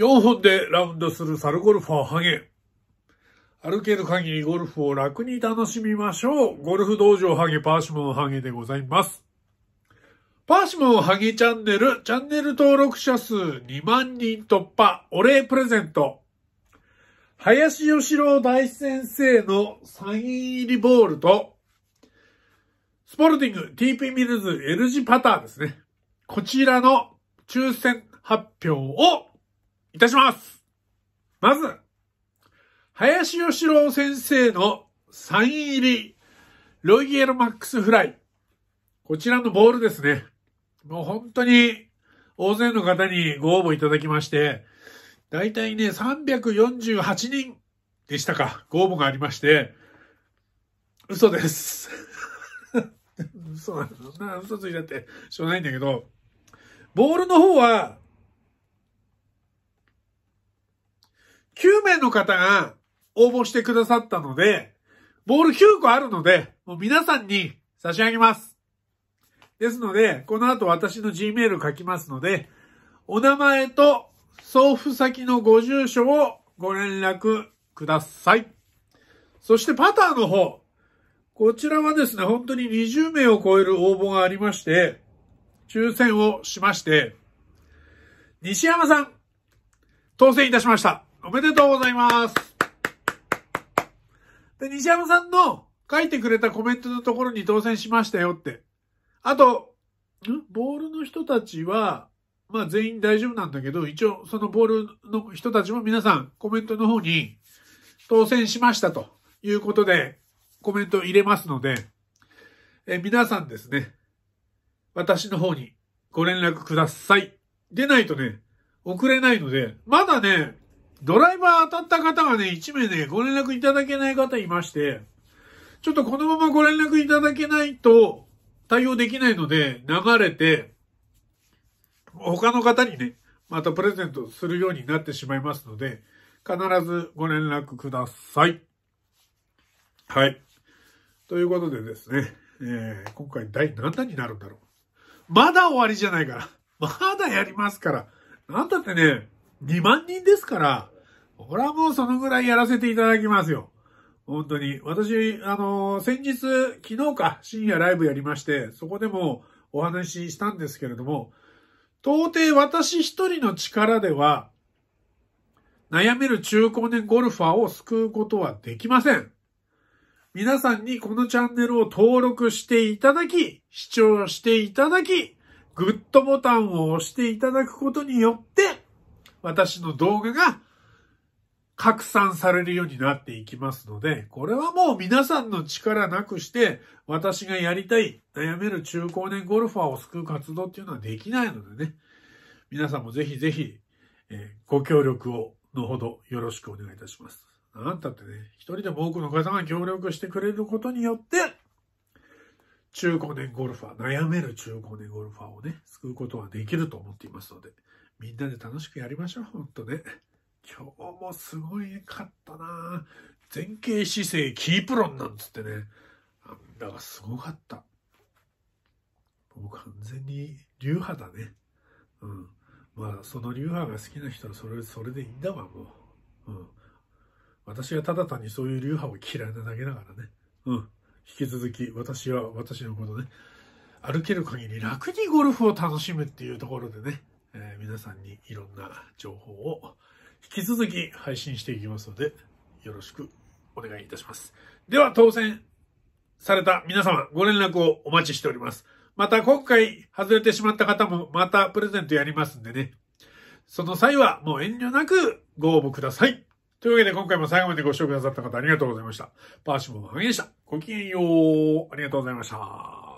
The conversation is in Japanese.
4本でラウンドするサルゴルファーハゲ。歩ける限りゴルフを楽に楽しみましょう。ゴルフ道場ハゲパーシモンハゲでございます。パーシモンハゲチャンネル、チャンネル登録者数2万人突破、お礼プレゼント。林義郎大先生のサイン入りボールと、スポルティング TP ミルズ L 字パターですね。こちらの抽選発表をいたしますまず、林義郎先生のサイン入り、ロイエルマックスフライ。こちらのボールですね。もう本当に大勢の方にご応募いただきまして、だいたいね、348人でしたか、ご応募がありまして、嘘です。嘘な、そんな嘘ついゃってしょうがないんだけど、ボールの方は、9名の方が応募してくださったので、ボール9個あるので、もう皆さんに差し上げます。ですので、この後私の Gmail 書きますので、お名前と送付先のご住所をご連絡ください。そしてパターの方。こちらはですね、本当に20名を超える応募がありまして、抽選をしまして、西山さん、当選いたしました。おめでとうございます。で、西山さんの書いてくれたコメントのところに当選しましたよって。あと、んボールの人たちは、まあ全員大丈夫なんだけど、一応そのボールの人たちも皆さんコメントの方に当選しましたということでコメント入れますので、え皆さんですね、私の方にご連絡ください。でないとね、送れないので、まだね、ドライバー当たった方がね、1名ね、ご連絡いただけない方いまして、ちょっとこのままご連絡いただけないと対応できないので、流れて、他の方にね、またプレゼントするようになってしまいますので、必ずご連絡ください。はい。ということでですね、えー、今回第何弾になるんだろう。まだ終わりじゃないから。まだやりますから。なんだってね、2万人ですから、ほらはもうそのぐらいやらせていただきますよ。本当に。私、あの、先日、昨日か、深夜ライブやりまして、そこでもお話ししたんですけれども、到底私一人の力では、悩める中高年ゴルファーを救うことはできません。皆さんにこのチャンネルを登録していただき、視聴していただき、グッドボタンを押していただくことによって、私の動画が拡散されるようになっていきますので、これはもう皆さんの力なくして、私がやりたい、悩める中高年ゴルファーを救う活動っていうのはできないのでね、皆さんもぜひぜひ、えー、ご協力をのほどよろしくお願いいたします。あんたってね、一人でも多くの方が協力してくれることによって、中高年ゴルファー、悩める中高年ゴルファーをね、救うことはできると思っていますので、みんなで楽しくやりましょう、ほんとね。今日もすごいかったな前傾姿勢キープロンなんつってね。あんだがすごかった。もう完全に流派だね。うん。まあ、その流派が好きな人はそれ、それでいいんだわ、もう。うん。私がただ単にそういう流派を嫌いなだけだからね。うん。引き続き私は私のことね、歩ける限り楽にゴルフを楽しむっていうところでね、えー、皆さんにいろんな情報を引き続き配信していきますので、よろしくお願いいたします。では、当選された皆様、ご連絡をお待ちしております。また、今回外れてしまった方も、またプレゼントやりますんでね。その際は、もう遠慮なくご応募ください。というわけで今回も最後までご視聴くださった方ありがとうございました。パーシモンファミでした。ごきげんよう。ありがとうございました。